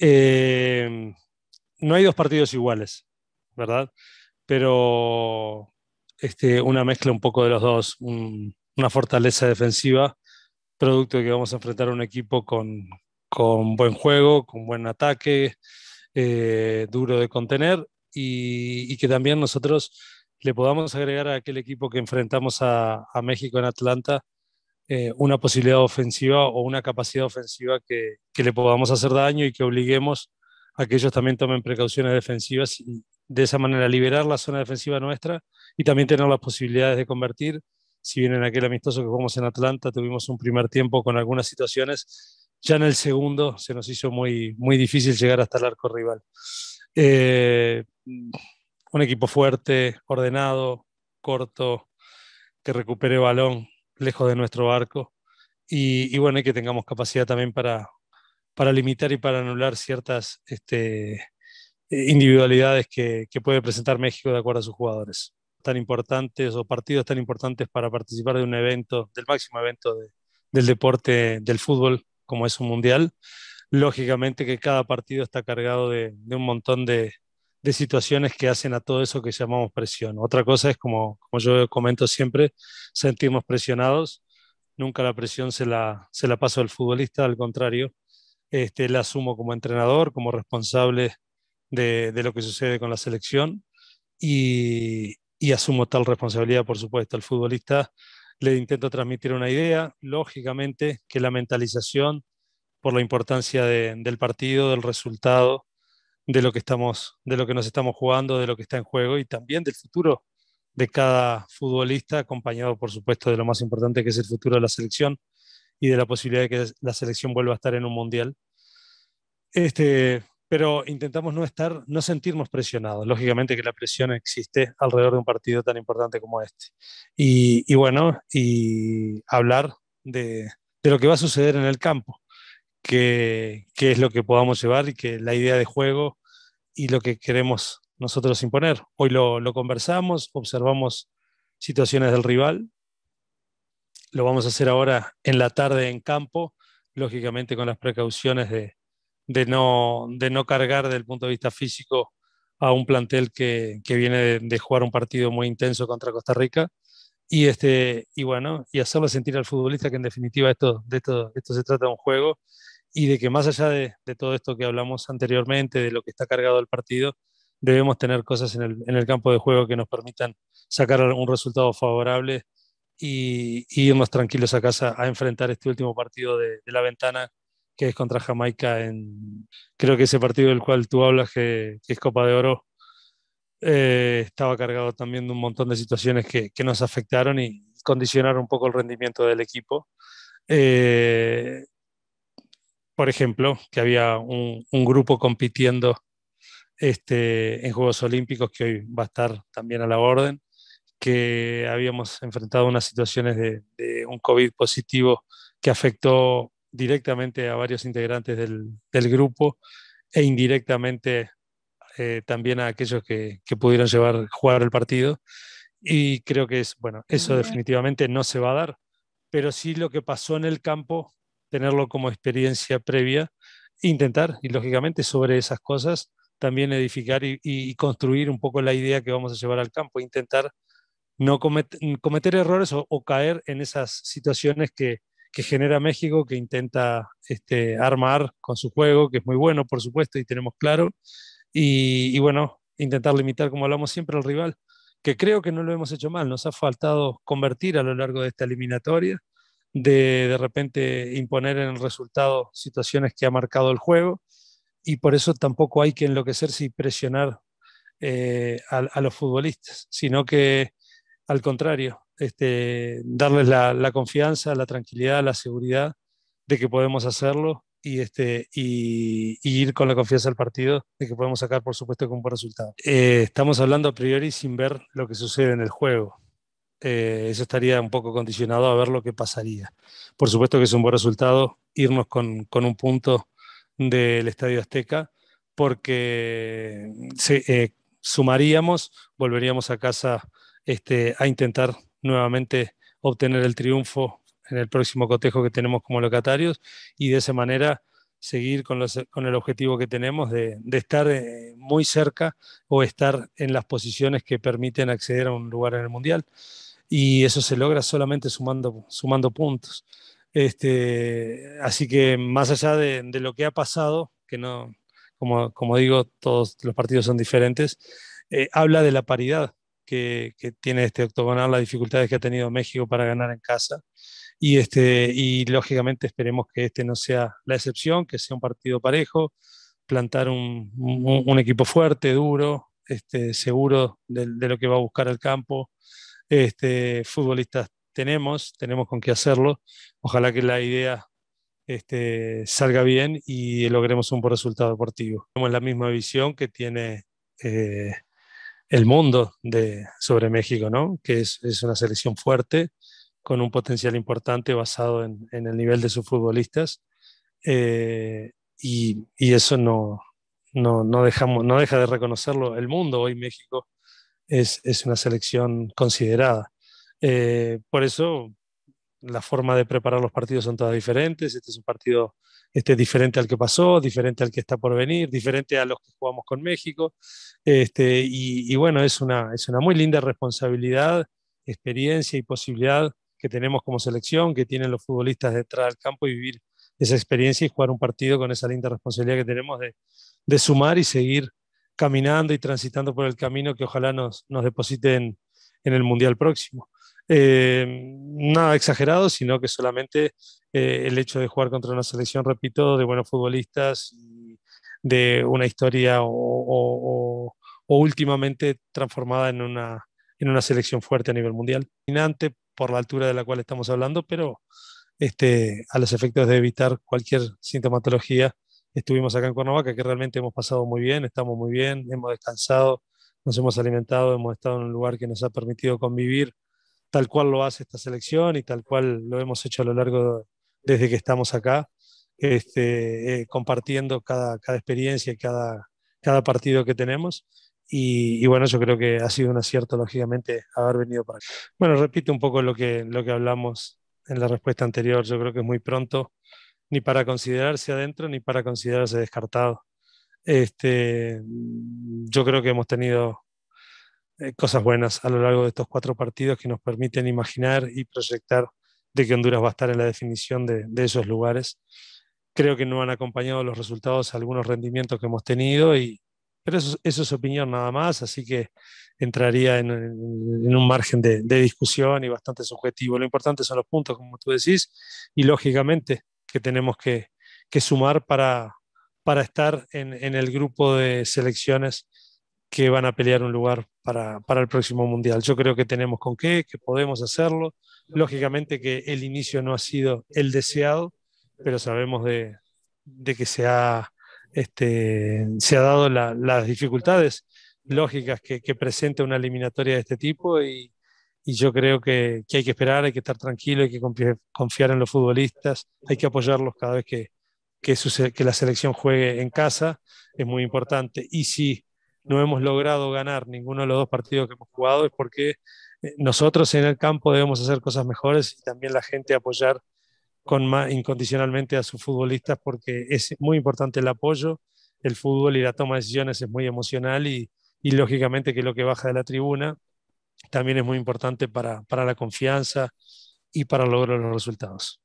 Eh, no hay dos partidos iguales, ¿verdad? Pero este, una mezcla un poco de los dos, una fortaleza defensiva, producto de que vamos a enfrentar a un equipo con, buen juego, con buen ataque, eh, duro de contener y, que también nosotros le podamos agregar a aquel equipo que enfrentamos a México en Atlanta eh, una posibilidad ofensiva o una capacidad ofensiva que, le podamos hacer daño y que obliguemos a que ellos también tomen precauciones defensivas y de esa manera liberar la zona defensiva nuestra y también tener las posibilidades de convertir. Si bien en aquel amistoso que jugamos en Atlanta tuvimos un primer tiempo con algunas situaciones, ya en el segundo se nos hizo muy, muy difícil llegar hasta el arco rival. Eh, un equipo fuerte, ordenado, corto, que recupere balón, lejos de nuestro barco. Y, bueno, y que tengamos capacidad también para, para limitar y para anular ciertas este, eh, individualidades que, puede presentar México de acuerdo a sus jugadores tan importantes o partidos tan importantes para participar de un evento, del máximo evento del deporte, del fútbol, como es un mundial. Lógicamente que cada partido está cargado de un montón de, de situaciones que hacen a todo eso que llamamos presión. Otra cosa es, como, como yo comento siempre, sentimos presionados. Nunca la presión se la, se la paso al futbolista, al contrario, este, la asumo como entrenador, como responsable de, lo que sucede con la selección y, y, asumo tal responsabilidad, por supuesto. Al futbolista le intento transmitir una idea, lógicamente, que la mentalización, por la importancia del partido, del resultado, de lo que estamos, de lo que nos estamos jugando, de lo que está en juego y también del futuro de cada futbolista, acompañado por supuesto de lo más importante que es el futuro de la selección y de la posibilidad de que la selección vuelva a estar en un mundial. Este, pero intentamos no estar, no sentirnos presionados. Lógicamente que la presión existe alrededor de un partido tan importante como este. Y, bueno, y hablar de, de lo que va a suceder en el campo qué, es lo que podamos llevar y que la idea de juego y lo que queremos nosotros imponer. Hoy lo, lo conversamos, observamos situaciones del rival, lo vamos a hacer ahora en la tarde en campo, lógicamente con las precauciones de, de, no, de no cargar desde el punto de vista físico a un plantel que, que viene de, jugar un partido muy intenso contra Costa Rica y, este, y bueno, y hacerlo sentir al futbolista que en definitiva esto, de esto, esto se trata de un juego y de que más allá de, todo esto que hablamos anteriormente, de lo que está cargado el partido, debemos tener cosas en el, campo de juego que nos permitan sacar un resultado favorable y, y, irnos tranquilos a casa a enfrentar este último partido de, la ventana, que es contra Jamaica, en, creo que ese partido del cual tú hablas, que, es Copa de Oro, eh, estaba cargado también de un montón de situaciones que, que nos afectaron y condicionaron un poco el rendimiento del equipo. Eh, por ejemplo, que había un, grupo compitiendo este, en Juegos Olímpicos que hoy va a estar también a la orden, que habíamos enfrentado unas situaciones de, un COVID positivo que afectó directamente a varios integrantes del, grupo e indirectamente eh, también a aquellos que, pudieron llevar, jugar el partido. Y creo que es, bueno, eso definitivamente no se va a dar, pero sí lo que pasó en el campo tenerlo como experiencia previa, intentar y lógicamente sobre esas cosas también edificar y, construir un poco la idea que vamos a llevar al campo, intentar no cometer, errores o, caer en esas situaciones que, genera México, que intenta este, armar con su juego, que es muy bueno, por supuesto, y tenemos claro, y, y bueno, intentar limitar, como hablamos siempre, al rival, que creo que no lo hemos hecho mal, nos ha faltado convertir a lo largo de esta eliminatoria, de de repente imponer en el resultado situaciones que ha marcado el juego y por eso tampoco hay que enloquecerse y presionar eh, a, los futbolistas, sino que al contrario, este, darles la, confianza, la tranquilidad, la seguridad de que podemos hacerlo y, este, y, ir con la confianza al partido de que podemos sacar, por supuesto, con buen resultado. Eh, estamos hablando a priori sin ver lo que sucede en el juego. Eh, eso estaría un poco condicionado a ver lo que pasaría. Por supuesto que es un buen resultado irnos con, un punto del Estadio Azteca, porque mm, eh, sumaríamos, volveríamos a casa este, a intentar nuevamente obtener el triunfo en el próximo cotejo que tenemos como locatarios y de esa manera seguir con, el objetivo que tenemos de, estar eh, muy cerca o estar en las posiciones que permiten acceder a un lugar en el Mundial y eso se logra solamente sumando, sumando puntos. Este, así que más allá de, lo que ha pasado, que no, como, digo, todos los partidos son diferentes, eh, habla de la paridad que, tiene este octogonal, las dificultades que ha tenido México para ganar en casa. Y, este, y lógicamente esperemos que este no sea la excepción, que sea un partido parejo, plantar un, equipo fuerte, duro, este, seguro de lo que va a buscar el campo, este, futbolistas tenemos, tenemos con qué hacerlo. Ojalá que la idea este, salga bien y logremos un buen resultado deportivo. Tenemos la misma visión que tiene eh, el mundo de, sobre México, ¿no? que es, una selección fuerte, con un potencial importante basado en, el nivel de sus futbolistas. Eh, y, eso no, no, no, dejamos, no deja de reconocerlo el mundo. Hoy México es, una selección considerada. Eh, por eso la forma de preparar los partidos son todas diferentes. Este es un partido este diferente al que pasó, diferente al que está por venir, diferente a los que jugamos con México. Este, y, bueno, es una, es una muy linda responsabilidad, experiencia y posibilidad que tenemos como selección, que tienen los futbolistas de entrar al campo y vivir esa experiencia y jugar un partido con esa linda responsabilidad que tenemos de, de sumar y seguir caminando y transitando por el camino que ojalá nos, nos depositen en el Mundial próximo. Eh, nada exagerado, sino que solamente eh, el hecho de jugar contra una selección, repito, de buenos futbolistas, y de una historia o, últimamente transformada en una, en una selección fuerte a nivel mundial. por la altura de la cual estamos hablando, pero este, a los efectos de evitar cualquier sintomatología estuvimos acá en Cuernavaca, que realmente hemos pasado muy bien, estamos muy bien, hemos descansado, nos hemos alimentado, hemos estado en un lugar que nos ha permitido convivir tal cual lo hace esta selección y tal cual lo hemos hecho a lo largo desde que estamos acá, este, eh, compartiendo cada, cada experiencia y cada, cada partido que tenemos. Y, bueno, yo creo que ha sido un acierto, lógicamente, haber venido para acá. Bueno, repito un poco lo que, lo que hablamos en la respuesta anterior. Yo creo que es muy pronto ni para considerarse adentro ni para considerarse descartado. Este, yo creo que hemos tenido eh, cosas buenas a lo largo de estos cuatro partidos que nos permiten imaginar y proyectar de que Honduras va a estar en la definición de, esos lugares. Creo que no han acompañado los resultados algunos rendimientos que hemos tenido, y, pero eso, es opinión nada más, así que entraría en, un margen de, de, discusión y bastante subjetivo. Lo importante son los puntos, como tú decís, y lógicamente que tenemos que, sumar para, para estar en, el grupo de selecciones que van a pelear un lugar para, el próximo Mundial. Yo creo que tenemos con qué, que podemos hacerlo. Lógicamente que el inicio no ha sido el deseado, pero sabemos de, que se ha, este, se ha dado las dificultades lógicas que, que presenta una eliminatoria de este tipo y, y yo creo que, hay que esperar, hay que estar tranquilo, hay que confiar en los futbolistas, hay que apoyarlos cada vez que, que, que, la selección juegue en casa, es muy importante. Y si no hemos logrado ganar ninguno de los dos partidos que hemos jugado es porque eh, nosotros en el campo debemos hacer cosas mejores y también la gente apoyar con más, incondicionalmente a sus futbolistas porque es muy importante el apoyo, el fútbol y la toma de decisiones es muy emocional y, y lógicamente que lo que baja de la tribuna también es muy importante para, la confianza y para lograr los resultados.